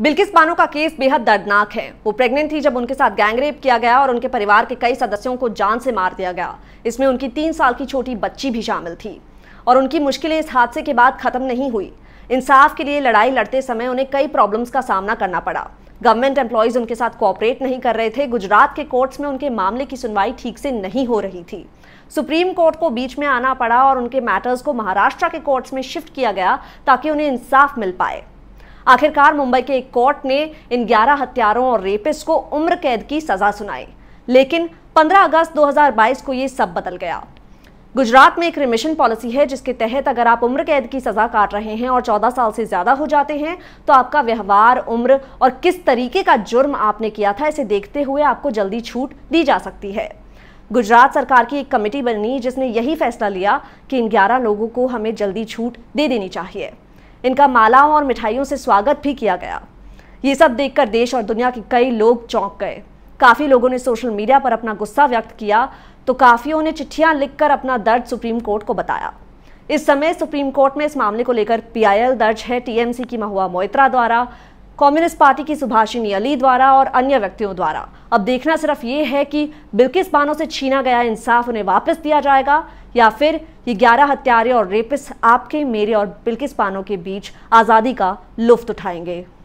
बिल्किस बानो का केस बेहद दर्दनाक है वो प्रेग्नेंट थी जब उनके साथ गैंगरेप किया गया और उनके परिवार के कई सदस्यों को जान से मार दिया गया इसमें उनकी तीन साल की छोटी बच्ची भी शामिल थी और उनकी मुश्किलें इस हादसे के बाद खत्म नहीं हुई इंसाफ के लिए लड़ाई लड़ते समय उन्हें कई प्रॉब्लम्स का सामना करना पड़ा गवर्नमेंट एम्प्लॉयज उनके साथ कॉपरेट नहीं कर रहे थे गुजरात के कोर्ट्स में उनके मामले की सुनवाई ठीक से नहीं हो रही थी सुप्रीम कोर्ट को बीच में आना पड़ा और उनके मैटर्स को महाराष्ट्र के कोर्ट्स में शिफ्ट किया गया ताकि उन्हें इंसाफ मिल पाए आखिरकार मुंबई के एक कोर्ट ने इन 11 हत्यारों और रेपिस को उम्र कैद की सजा सुनाई लेकिन 15 अगस्त 2022 को ये सब बदल गया गुजरात में एक रिमिशन पॉलिसी है जिसके तहत अगर आप उम्र कैद की सजा काट रहे हैं और 14 साल से ज्यादा हो जाते हैं तो आपका व्यवहार उम्र और किस तरीके का जुर्म आपने किया था इसे देखते हुए आपको जल्दी छूट दी जा सकती है गुजरात सरकार की एक कमेटी बनी जिसने यही फैसला लिया कि इन ग्यारह लोगों को हमें जल्दी छूट दे देनी चाहिए इनका मालाओं और मिठाइयों से स्वागत भी किया गया ये सब देखकर देश और दुनिया के कई लोग चौंक गए काफ़ी लोगों ने सोशल मीडिया पर अपना गुस्सा व्यक्त किया तो काफ़ियों ने चिट्ठियां लिखकर अपना दर्द सुप्रीम कोर्ट को बताया इस समय सुप्रीम कोर्ट में इस मामले को लेकर पीआईएल दर्ज है टीएमसी की महुआ मोइत्रा द्वारा कम्युनिस्ट पार्टी की सुभाषिनी अली द्वारा और अन्य व्यक्तियों द्वारा अब देखना सिर्फ ये है कि बिल्किस बानो से छीना गया इंसाफ उन्हें वापस दिया जाएगा या फिर ये ग्यारह हत्यारे और रेपिस आपके मेरे और बिल्किस बानो के बीच आज़ादी का लुफ्त उठाएंगे